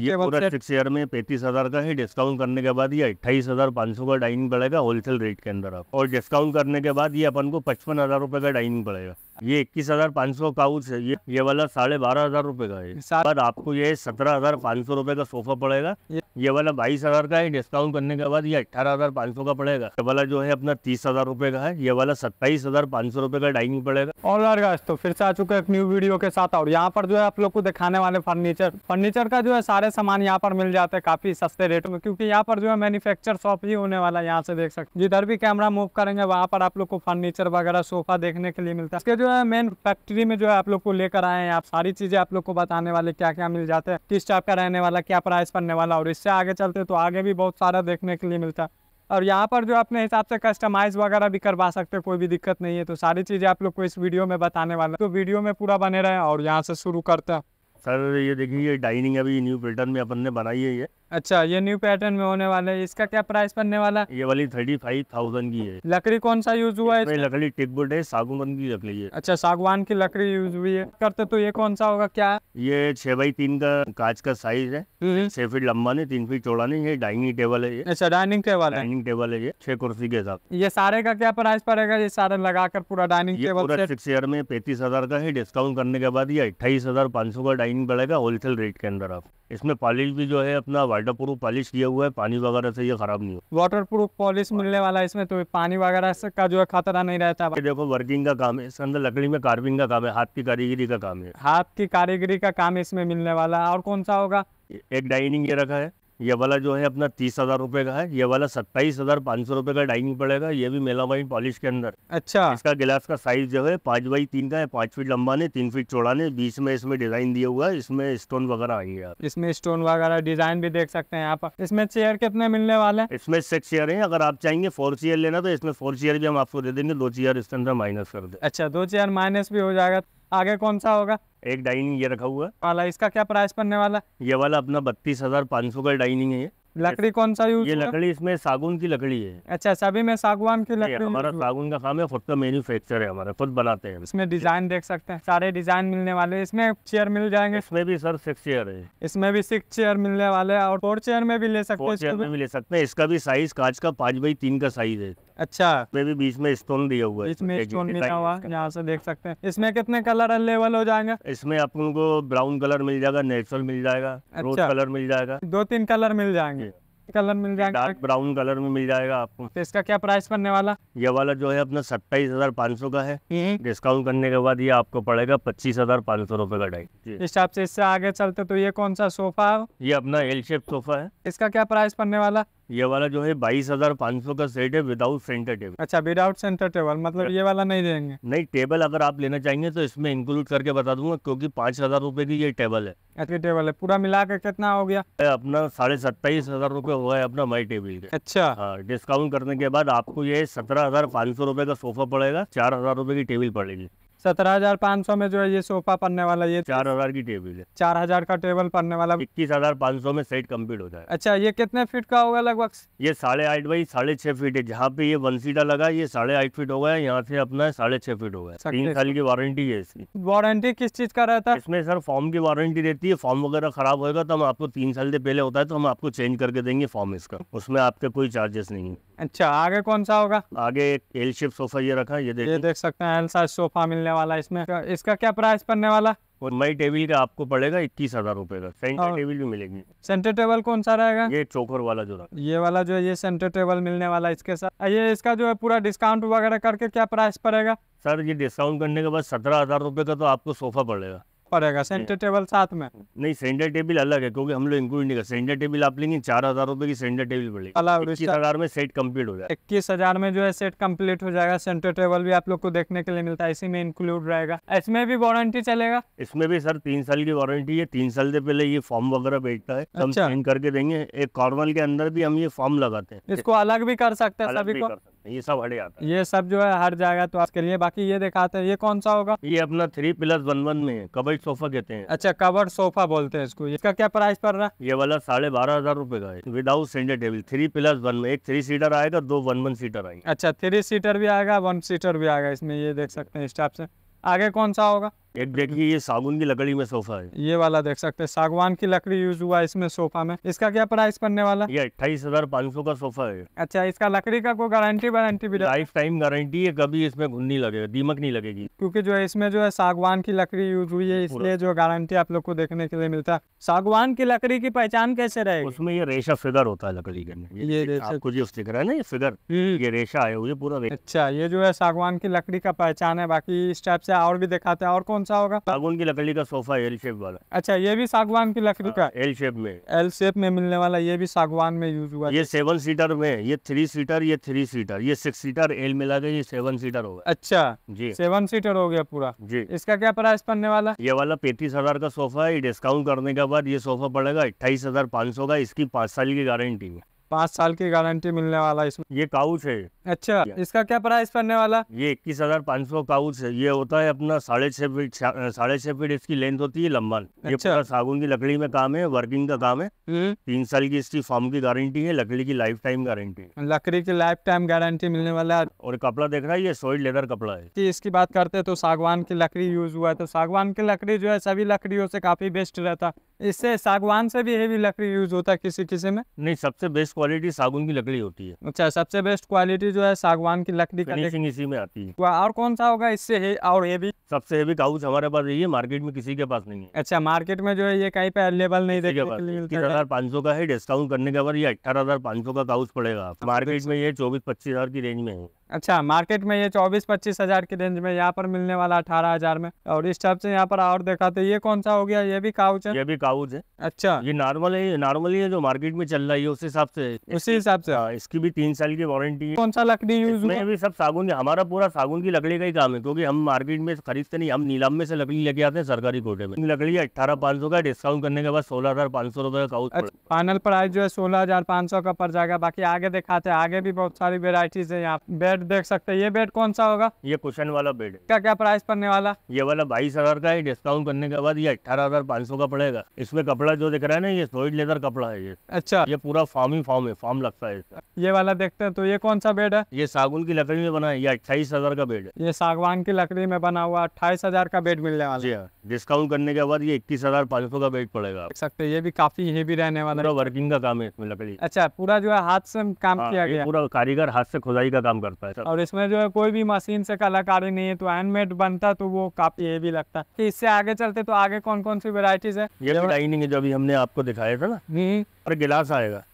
ये पूरा six year में पैंतीस हज़ार का है डिस्काउंट करने के बाद ये अट्ठाईस हज़ार पांच सौ का डाइनिंग पड़ेगा होलसेल रेट के अंदर आप और डिस्काउंट करने के बाद ये अपन को पचपन हज़ार रुपए का डाइनिंग पड़ेगा ये इक्कीस हजार पाँच सौ का उस ये ये वाला साढ़े बारह हजार रूपए का है पर आपको ये सत्रह हजार पाँच सौ रूपए का सोफा पड़ेगा ये वाला बाईस हजार का है डिस्काउंट करने के बाद ये अठारह हजार पाँच सौ का पड़ेगा ये वाला जो है अपना तीस हजार रूपए का है ये वाला सत्ताईस हजार पाँच सौ रूपए का डाइनिंग पड़ेगा और तो फिर से आ चुके एक न्यू वीडियो के साथ और यहाँ पर जो है आप लोग को दिखाने वाले फर्नीचर फर्नीचर का जो है सारे सामान यहाँ पर मिल जाते हैं काफी सस्ते रेट में क्यूँकी यहाँ पर जो है मैन्युफेक्चर शॉप ही होने वाला है यहाँ से देख सकते जिधर भी कैमरा मूव करेंगे वहाँ पर आप लोग को फर्नीचर वगैरह सोफा देखने के लिए मिलता है जो है मेन फैक्ट्री में जो है आप लोग को लेकर आए हैं आप सारी चीज़ें आप लोग को बताने वाले क्या क्या मिल जाते हैं किस टाइप का रहने वाला क्या प्राइस पड़ने वाला और इससे आगे चलते तो आगे भी बहुत सारा देखने के लिए मिलता है और यहाँ पर जो अपने हिसाब से कस्टमाइज वगैरह भी करवा सकते हैं कोई भी दिक्कत नहीं है तो सारी चीज़ें आप लोग को इस वीडियो में बताने वाले तो वीडियो में पूरा बने रहे और यहाँ से शुरू करते हैं सर ये देखिए ये डाइनिंग अभी न्यू पैटर्न में अपन ने बनाई है ये अच्छा ये न्यू पैटर्न में होने वाला है इसका क्या प्राइस पड़ने वाला ये वाली थर्टी फाइव थाउजेंड की है लकड़ी कौन सा यूज हुआ है लकड़ी टिकबुट है सागवान की लकड़ी है अच्छा सागवान की लकड़ी यूज हुई है करते तो ये कौन सा होगा क्या ये छह बाई तीन का कांच का साइज है हम्म, हम्म। छह फीट लंबा नहीं तीन फीट चौड़ा नहीं ये डाइनिंग टेबल है ये अच्छा डाइनिंग टेबल डाइनिंग टेबल है ये छह कुर्सी के हिसाब ये सारे का क्या प्राइस पड़ेगा ये सारे लगाकर पूरा डाइनिंग टेबल सिक्स ईयर में पैंतीस हजार का है डिस्काउंट करने के बाद ये अट्ठाईस हजार पाँच सौ का डाइनिंग पड़ेगा होलसेल रेट के अंदर आप इसमें पॉलिश भी जो है अपना वाटर प्रूफ पॉलिश किया हुआ है पानी वगैरह से ये खराब नहीं हो वाटर प्रूफ पॉलिश मिलने वाला है इसमें तो पानी वगैरह का जो है खतरा नहीं रहता देखो वर्किंग का काम है इसके अंदर लकड़ी में कार्विंग का काम है हाथ की कारीगरी का काम है हाथ की कारीगरी का काम इसमें मिलने वाला है और कौन सा होगा एक डाइनिंग ये रखा है ये वाला जो है अपना तीस हज़ार रुपये का है ये वाला सत्ताईस हज़ार पाँच सौ रूपए का डाइनिंग पड़ेगा ये भी मेला वाइन पॉलिश के अंदर अच्छा इसका गिलास का साइज जो है पाँच बाई तीन का है पांच फीट लंबा ने तीन फीट चौड़ा ने बीच में इसमें डिजाइन दिया हुआ है इसमें स्टोन वगैरह आई है इसमें स्टोन वगैरह डिजाइन भी देख सकते हैं आप इसमें चेयर कितने मिलने वाले हैं इसमें सिक्स चेयर है अगर आप चाहेंगे फोर चेयर लेना तो इसमें फोर चेयर भी हम आपको दे देंगे दो चेयर इसके अंदर माइनस कर दे अच्छा दो चेयर माइनस भी हो जाएगा आगे कौन सा होगा एक डाइनिंग ये रखा हुआ है इसका क्या प्राइस पड़ने वाला ये वाला अपना बत्तीस हजार पाँच सौ का डाइनिंग है ये लकड़ी कौन सा यूज ये लकड़ी इसमें सागुन की लकड़ी है अच्छा सभी में सागवान की लकड़ी हमारा सागुन का काम है खुद का मैन्युफैक्चर है हमारा खुद बनाते हैं इसमें डिजाइन देख सकते हैं सारे डिजाइन मिलने वाले इसमें चेयर मिल जाएंगे इसमें भी सर सिक्स चेयर है इसमें भी सिक्स चेयर मिलने वाले और फोर चेयर में भी ले सकते हैं चेयर में भी ले सकते हैं इसका भी साइज कांच का पाँच बाई तीन का साइज है अच्छा मैं भी बीच में स्टोन दिया हुआ है इसमें स्टोन मिला हुआ यहाँ से देख सकते हैं इसमें कितने कलर अवेलेबल हो जाएंगे इसमें आपको ब्राउन कलर मिल जाएगा नेचुरल मिल जाएगा रोज कलर अच्छा। मिल जाएगा दो तीन कलर मिल जाएंगे कलर मिल जाएगा डार्क ब्राउन कलर में मिल जाएगा आपको तो इसका क्या प्राइस पड़ने वाला ये वाला जो है अपना सत्ताईस हजार पाँच सौ का है हम्म। डिस्काउंट करने के बाद ये आपको पड़ेगा पच्चीस हजार पाँच सौ रूपए का डाइट इस हिसाब से इससे आगे चलते तो ये कौन सा सोफा ये अपना एल शेप सोफा है इसका क्या प्राइस पड़ने वाला ये वाला जो है बाईस हजार पाँच सौ का सेट है विदाउट सेंटर टेबल अच्छा विदाउट सेंटर टेबल मतलब ये वाला नहीं देंगे नहीं टेबल अगर आप लेना चाहेंगे तो इसमें इंक्लूड करके बता दूंगा क्योंकि पाँच हजार रूपए की ये टेबल है अच्छा टेबल है पूरा मिला के कितना हो गया अपना साढ़े सत्ताईस हजार रूपए हुआ है अपना माई टेबल का अच्छा हाँ डिस्काउंट करने के बाद आपको ये सत्रह हजार पाँच सौ रूपये का सोफा पड़ेगा चार हजार रूपए की टेबल पड़ेगी सत्रह हजार पाँच सौ में जो है ये सोफा पड़ने वाला ये चार हजार की टेबल है चार हजार का टेबल पड़ने वाला इक्कीस हजार पाँच सौ में सेट कम्प्लीट होता है अच्छा ये कितने फीट का होगा लगभग ये साढ़े आठ बाई साढ़े छह फीट है जहाँ पे ये वन सीटा लगा ये साढ़े आठ फीट होगा यहाँ से अपना साढ़े छह फीट होगा अच्छा, तीन साल की वारंटी है इसकी वारंटी किस चीज का रहता है इसमें सर फॉर्म की वारंटी रहती है फॉर्म वगैरह खराब होगा तो हम आपको तीन साल से पहले होता है तो हम आपको चेंज करके देंगे फॉर्म इसका उसमें आपके कोई चार्जेस नहीं है अच्छा आगे कौन सा होगा आगे एक एल शेप सोफा ये रखा ये देख ये देख सकते हैं एल साइज सोफा मिलने वाला इसमें इसका क्या प्राइस पड़ने वाला और मई टेबल का आपको पड़ेगा इक्कीस हजार रूपए का सेंटर टेबल भी मिलेगी सेंटर टेबल कौन सा रहेगा ये चोकर वाला जो रहा ये वाला जो है ये सेंटर टेबल मिलने वाला इसके साथ ये इसका जो है पूरा डिस्काउंट वगैरह करके क्या प्राइस पड़ेगा सर ये डिस्काउंट करने के बाद सत्रह हजार रूपए का तो आपको सोफा पड़ेगा पड़ेगा सेंटर टेबल साथ में नहीं सेंटर टेबल अलग है क्योंकि हम लोग इंक्लूड नहीं कर सेंटर टेबल आप लेंगे चार हजार रुपए की सेंटर टेबल पड़ेगी इक्कीस हजार में सेट कंप्लीट हो जाएगा इक्कीस हजार में जो है सेट कंप्लीट हो जाएगा सेंटर टेबल भी आप लोग को देखने के लिए मिलता है इसी में इंक्लूड रहेगा इसमें भी वारंटी चलेगा इसमें भी सर तीन साल की वारंटी है तीन साल से पहले ये फॉर्म वगैरह बैठता है हम सेंड अच्छा। करके देंगे एक कॉर्नल के अंदर भी हम ये फॉर्म लगाते हैं इसको अलग भी कर सकते हैं सभी को ये सब हटे आता है ये सब जो है हर जाएगा तो आपके लिए बाकी ये दिखाते हैं ये कौन सा होगा ये अपना थ्री प्लस वन वन में कबल कवर्ड सोफा कहते हैं अच्छा कवर्ड सोफा बोलते हैं इसको इसका क्या प्राइस पड़ रहा है ये वाला साढ़े बारह हजार रूपए का है without centre table three plus one एक थ्री सीटर आएगा दो वन वन सीटर आएंगे अच्छा थ्री सीटर भी आएगा वन सीटर भी आएगा इसमें ये देख सकते हैं स्टाफ से आगे कौन सा होगा एक देखिए ये सागुन की लकड़ी में सोफा है ये वाला देख सकते हैं सागवान की लकड़ी यूज हुआ है इसमें सोफा में इसका क्या प्राइस पड़ने वाला ये अट्ठाईस हजार पाँच सौ का सोफा है अच्छा इसका लकड़ी का कोई गारंटी वारंटी भी लाइफ टाइम गारंटी है कभी इसमें घुन नहीं लगेगा दीमक नहीं लगेगी क्यूँकी जो है इसमें जो है सागवान की लकड़ी यूज हुई है इसलिए जो गारंटी आप लोग को देखने के लिए मिलता है सागवान की लकड़ी की पहचान कैसे रहे उसमें ये रेशा फिगर होता है लकड़ी के ये कुछ दिख रहा है ना ये फिगर हम्म। ये रेशा है पूरा अच्छा ये जो है सागवान की लकड़ी का पहचान है बाकी इस टाइप से और भी दिखाते हैं और कौन कौन सा होगा सागवान की लकड़ी का सोफा एल शेप वाला अच्छा ये भी सागवान की लकड़ी हाँ, का एल शेप में एल शेप में मिलने वाला ये भी सागवान में यूज हुआ ये सेवन सीटर में ये थ्री सीटर ये थ्री सीटर ये सिक्स सीटर एल मिला ये सेवन सीटर होगा अच्छा जी सेवन सीटर हो गया पूरा जी इसका क्या प्राइस पड़ने वाला ये वाला पैंतीस हजार का सोफा है डिस्काउंट करने के बाद ये सोफा पड़ेगा अट्ठाईस हजार पाँच सौ का इसकी पाँच साल की गारंटी है पाँच साल की गारंटी मिलने वाला इसमें ये काउच है अच्छा इसका क्या प्राइस पड़ने वाला ये इक्कीस हजार पाँच सौ काउच है ये होता है अपना साढ़े छह फीट साढ़े छह फीट इसकी लेंथ होती है लंबन अच्छा। ये सागुन की लकड़ी में काम है वर्किंग का काम है हम्म। तीन साल की इसकी फॉर्म की गारंटी है लकड़ी की लाइफ टाइम गारंटी लकड़ी की लाइफ टाइम गारंटी मिलने वाला है और कपड़ा देख रहा है ये सोइड लेदर कपड़ा है इसकी बात करते है तो सागवान की लकड़ी यूज हुआ है तो सागवान की लकड़ी जो है सभी लकड़ियों से काफी बेस्ट रहता है इससे सागवान से भी हेवी लकड़ी यूज होता है किसी किसी में नहीं सबसे बेस्ट क्वालिटी सागुन की लकड़ी होती है अच्छा सबसे बेस्ट क्वालिटी जो है सागवान की लकड़ी फिनिशिंग इसी में आती है और कौन सा होगा इससे है और भी सबसे हेवी काउच हमारे पास यही है मार्केट में किसी के पास नहीं है अच्छा मार्केट में जो है ये कहीं पे अवेलेबल नहीं देखे हजार पाँच सौ का है डिस्काउंट करने के बाद ये अठारह हजार पाँच सौ का काउच पड़ेगा मार्केट अच्छा, तो में ये चौबीस पच्चीस हजार की रेंज में है अच्छा मार्केट में ये चौबीस पच्चीस हज़ार की रेंज में यहाँ पर मिलने वाला अठारह हज़ार में और इस टाइप से यहाँ पर और देखा तो ये कौन सा हो गया ये भी काउच है ये भी काउच है अच्छा ये नॉर्मल है नॉर्मली है जो मार्केट में चल रही है उस हिसाब से उसी हिसाब से हाँ, इसकी भी तीन साल की वारंटी है कौन सा लकड़ी यूज में भी सब सागुन हमारा पूरा सागुन की लकड़ी का ही काम है क्योंकि हम मार्केट में खरीदते नहीं हम नीलाम में से लकड़ी लेके आते हैं सरकारी कोटे में लकड़ी अठारह पाँच सौ का डिस्काउंट करने के बाद सोलह हज़ार पाँच सौ रुपए का काउच फाइनल अच्छा, प्राइस जो है सोलह हज़ार पाँच सौ का पड़ जाएगा बाकी आगे दिखाते हैं आगे भी बहुत सारी वेराइटीज है यहाँ बेड बेड देख सकते हैं ये बेड कौन सा होगा ये कुशन वाला बेड है क्या क्या प्राइस पड़ने वाला ये वाला बाईस हजार का है डिस्काउंट करने के बाद ये अठारह हजार पाँच सौ का पड़ेगा इसमें कपड़ा जो दिख रहा है ना ये सोइड लेदर कपड़ा है ये अच्छा ये पूरा फॉर्म ही फॉर्म है फॉर्म लगता है ये वाला देखते हैं तो ये कौन सा बेड है ये सागुन की लकड़ी में बना है ये अट्ठाईस हजार का बेड है ये सागवान की लकड़ी में बना हुआ अट्ठाईस हजार का बेड मिलने वाला है डिस्काउंट हाँ, करने के बाद ये इक्कीस हजार पाँच सौ का बेड पड़ेगा देख सकते ये भी काफी हेवी रहने वाला है वर्किंग का काम है इसमें लकड़ी अच्छा पूरा जो है हाथ से काम हाँ, किया गया पूरा कारीगर हाथ से खुदाई का काम करता है है और इसमें जो है कोई भी मशीन से कलाकारी नहीं है तो हैंडमेड बनता तो वो काफी ये भी लगता है तो इससे आगे चलते तो आगे कौन कौन सी वेराइटीज है ये डाइनिंग है जो अभी हमने आपको दिखाया था ना हम्म। और गिलास आएगा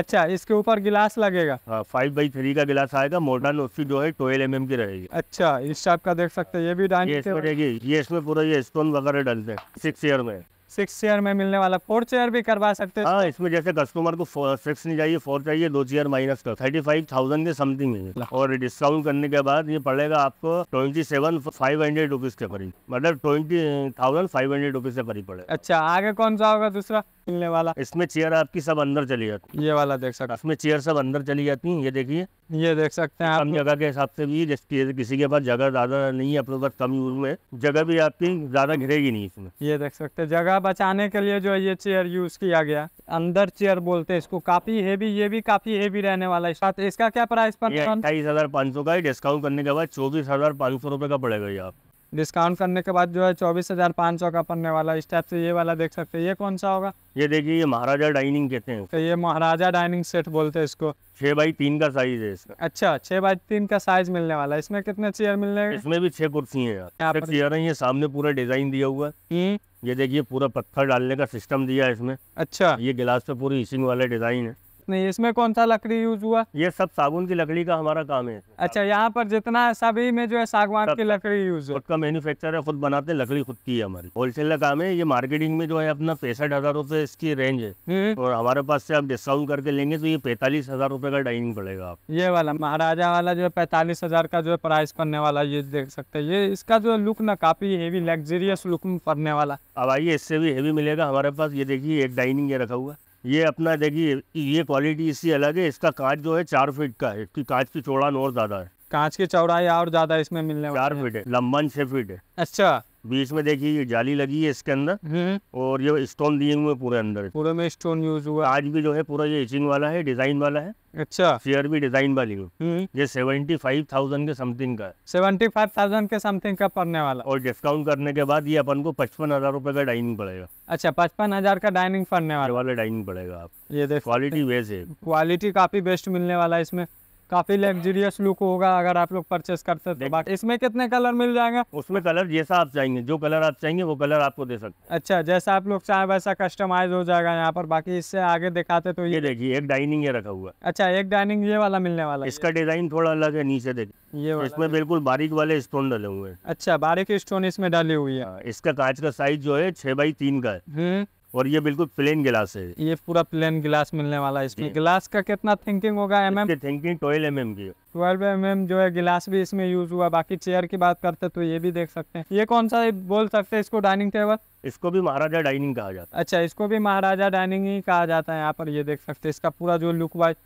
अच्छा इसके ऊपर गिलास लगेगा फाइव बाई थ्री का गिलास आएगा मॉडर्न उसकी जो है ट्वेल्व एम mm की रहेगी अच्छा इस टाइप का देख सकते हैं ये भी डाइनिंग ये इसमें पूरा ये स्टोन वगैरह डालते हैं सिक्स ईयर में सिक्स चेयर में मिलने वाला फोर चेयर भी करवा सकते हैं हाँ इसमें जैसे कस्टमर को सिक्स नहीं चाहिए फोर चाहिए दो चेयर माइनस का थर्टी फाइव थाउजेंड के समथिंग है और डिस्काउंट करने के बाद ये पड़ेगा आपको twenty seven five hundred rupees के करीब मतलब twenty thousand five hundred rupees के करीब पड़ेगा अच्छा आगे कौन सा होगा दूसरा मिलने वाला इसमें चेयर आपकी सब अंदर चली जाती है ये वाला देख सकते इसमें चेयर सब अंदर चली जाती है ये देखिए ये देख सकते हैं आप जगह के हिसाब से भी किसी के पास जगह ज्यादा नहीं है अपने पास कम यूज में जगह भी आपकी ज्यादा घिरेगी नहीं इसमें ये देख सकते हैं जगह बचाने के लिए जो ये चेयर यूज किया गया अंदर चेयर बोलते हैं इसको काफी हेवी ये भी काफी हेवी रहने वाला है साथ इसका क्या प्राइस पर अट्ठाईस हजार पाँच सौ का डिस्काउंट करने के बाद चौबीस हजार पाँच सौ रुपए का पड़ेगा ये आप डिस्काउंट करने के बाद जो है चौबीस हज़ार पाँच सौ का पड़ने वाला इस टाइप से ये वाला देख सकते हैं ये कौन सा होगा ये देखिए ये महाराजा डाइनिंग कहते हैं तो ये महाराजा डाइनिंग सेट बोलते हैं इसको छह बाई तीन का साइज है इसका अच्छा छह बाई तीन का साइज मिलने वाला है इसमें कितने चेयर मिलने इसमें भी छह कुर्सी है यार चेयर है ये सामने पूरा डिजाइन दिया हुआ है हम्म। ये देखिए पूरा पत्थर डालने का सिस्टम दिया है इसमें अच्छा ये गिलास पे पूरी इसिंग वाला डिजाइन है नहीं इसमें कौन सा लकड़ी यूज हुआ ये सब साबुन की लकड़ी का हमारा काम है अच्छा यहाँ पर जितना सभी में जो है सागवान की लकड़ी यूज खुद का मैन्युफैक्चर है खुद बनाते हैं लकड़ी खुद की है हमारी होलसेल का काम है ये मार्केटिंग में जो है अपना पैंसठ हजार रूपए इसकी रेंज है हम्म। और हमारे पास से आप डिस्काउंट करके लेंगे तो ये पैतालीस हजार रूपए का डाइनिंग पड़ेगा आप ये वाला महाराजा वाला जो है पैंतालीस हजार का जो है प्राइस पड़ने वाला ये देख सकते है ये इसका जो लुक ना काफी हेवी लग्जरियस लुक में पड़ने वाला अब आइए इससे भी हेवी मिलेगा हमारे पास ये देखिए एक डाइनिंग ये रखा हुआ ये अपना देखिए ये क्वालिटी इसी अलग है इसका कांच जो है चार फीट का है इसकी कांच की चौड़ा और ज़्यादा है कांच की चौड़ाई और ज्यादा इसमें मिलने चार फीट है लंबन छह फीट है अच्छा बीच में देखिए जाली लगी है इसके अंदर हम्म। और ये स्टोन दिए हुए पूरे अंदर पूरे में स्टोन यूज हुआ आज भी जो है पूरा ये इचिंग वाला है डिजाइन वाला है अच्छा फेयर भी डिजाइन वाली हो हम्म। ये सेवेंटी फाइव थाउजेंड के समथिंग का सेवेंटी फाइव थाउजेंड के समथिंग का पड़ने वाला और डिस्काउंट करने के बाद ये अपन को पचपन हजार रूपए का डाइनिंग पड़ेगा अच्छा पचपन हजार का डाइनिंग पड़ने वाला डाइनिंग पड़ेगा आप ये क्वालिटी वेस्ट है क्वालिटी काफी बेस्ट मिलने वाला है इसमें काफी लग्जरियस लुक होगा अगर आप लोग परचेस करते तो इसमें कितने कलर मिल जाएगा उसमें कलर जैसा आप चाहेंगे जो कलर आप चाहेंगे वो कलर आपको दे सकते अच्छा जैसा आप लोग चाहे वैसा कस्टमाइज हो जाएगा यहाँ पर बाकी इससे आगे दिखाते तो ये, ये देखिए एक डाइनिंग ये रखा हुआ अच्छा एक डाइनिंग ये वाला मिलने वाला इसका डिजाइन थोड़ा अलग है नीचे देखिए ये इसमें बिल्कुल बारीक वाले स्टोन डले हुए अच्छा बारीक स्टोन इसमें डाली हुई है हाँ, इसका कांच का साइज जो है छह बाई तीन का है हम्म। और ये बिल्कुल प्लेन गिलास है ये पूरा प्लेन गिलास मिलने वाला है इसमें गिलास का कितना थिंकिंग होगा M M thinking twelve M M की ट्वेल्व एम एम जो है गिलास भी इसमें यूज हुआ बाकी चेयर की बात करते तो ये भी देख सकते हैं ये कौन सा बोल सकते हैं इसको डाइनिंग टेबल इसको भी महाराजा डाइनिंग कहा जाता है अच्छा इसको भी महाराजा डाइनिंग ही कहा जाता है यहाँ पर ये देख सकते हैं इसका पूरा जो लुक वाइज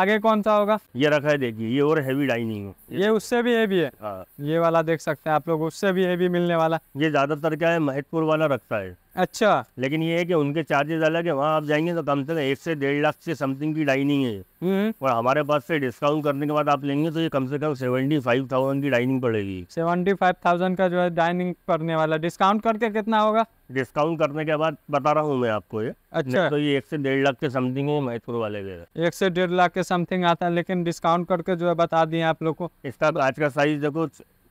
आगे कौन सा होगा ये रखा है देखिए ये और हैवी डाइनिंग है ये उससे भी हैवी है हाँ। ये वाला देख सकते हैं आप लोग उससे भी हैवी मिलने वाला ये ज्यादातर क्या है महत्वपूर्ण वाला रखता है अच्छा लेकिन ये है कि उनके चार्जेस अलग है वहाँ आप जाएंगे तो कम से कम एक से डेढ़ लाख से समथिंग की डाइनिंग है हम्म। और हमारे पास से डिस्काउंट करने के बाद आप लेंगे तो ये कम से कम सेवेंटी फाइव थाउजेंड की डाइनिंग पड़ेगी सेवेंटी फाइव थाउजेंड का जो है डाइनिंग पड़ने वाला डिस्काउंट करके कितना होगा डिस्काउंट करने के बाद बता रहा हूँ मैं आपको ये अच्छा तो ये एक से डेढ़ लाख के समथिंग है मैथपुर वाले के एक से डेढ़ लाख के समथिंग आता है लेकिन डिस्काउंट करके जो है बता दिए आप लोग को इसका आज का साइज देखो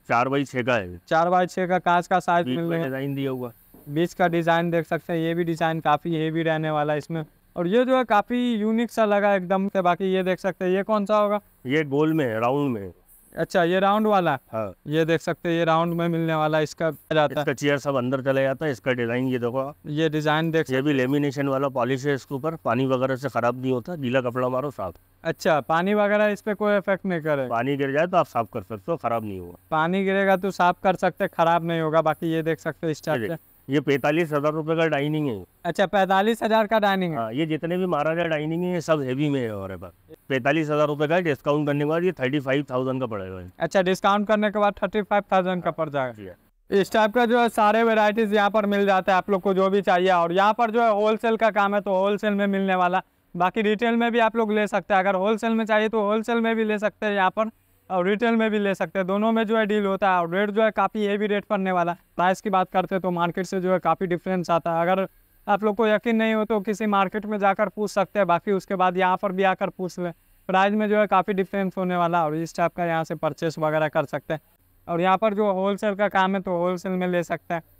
चार बाई छः का है चार बाई छः का कांच का साइज मिल रहा है डिजाइन दिया हुआ बीच का डिज़ाइन देख सकते हैं ये भी डिज़ाइन काफ़ी हेवी रहने वाला है इसमें और ये जो है काफ़ी यूनिक सा लगा एकदम से बाकी ये देख सकते हैं ये कौन सा होगा ये गोल में राउंड में अच्छा ये राउंड वाला हाँ। ये देख सकते हैं ये राउंड में मिलने वाला इसका जाता इसका चेयर सब अंदर चले जाता है इसका डिजाइन ये देखो ये डिजाइन देख ये भी लेमिनेशन वाला पॉलिश है इसके ऊपर पानी वगैरह से खराब नहीं होता गीला कपड़ा मारो साफ अच्छा पानी वगैरह इस पे कोई इफेक्ट नहीं करे पानी गिर जाए तो आप साफ कर सकते हो खराब नहीं होगा पानी गिरेगा तो साफ कर सकते खराब नहीं होगा बाकी ये देख सकते इस टाइप ये पैतालीस हजार रूपए का डाइनिंग है अच्छा पैतालीस हजार का डाइनिंग है आ, हाँ, ये जितने भी महाराजा डाइनिंग है सब हैवी में है हमारे पास हजार रूपए का डिस्काउंट करने के बाद ये थर्टी फाइव थाउजेंड का पड़ेगा अच्छा डिस्काउंट करने के बाद थर्टी फाइव थाउजेंड का हाँ, पड़ जाएगा हाँ। इस टाइप का जो है सारे वेराइटीज यहाँ पर मिल जाता है आप लोग को जो भी चाहिए और यहाँ पर जो है होलसेल का काम है तो होलसेल में मिलने वाला बाकी रिटेल में भी आप लोग ले सकते हैं अगर होलसेल में चाहिए तो होलसेल में भी ले सकते हैं यहाँ पर और रिटेल में भी ले सकते हैं दोनों में जो है डील होता है और रेट जो है काफ़ी हेवी रेट पड़ने वाला है प्राइस की बात करते हैं तो मार्केट से जो है काफ़ी डिफरेंस आता है अगर आप लोग को यकीन नहीं हो तो किसी मार्केट में जाकर पूछ सकते हैं बाकी उसके बाद यहाँ पर भी आकर पूछ लें प्राइस में जो है काफ़ी डिफरेंस होने वाला और इस टाइप का यहाँ से परचेस वगैरह कर सकते हैं और यहाँ पर जो होलसेल का काम है तो होलसेल में ले सकते हैं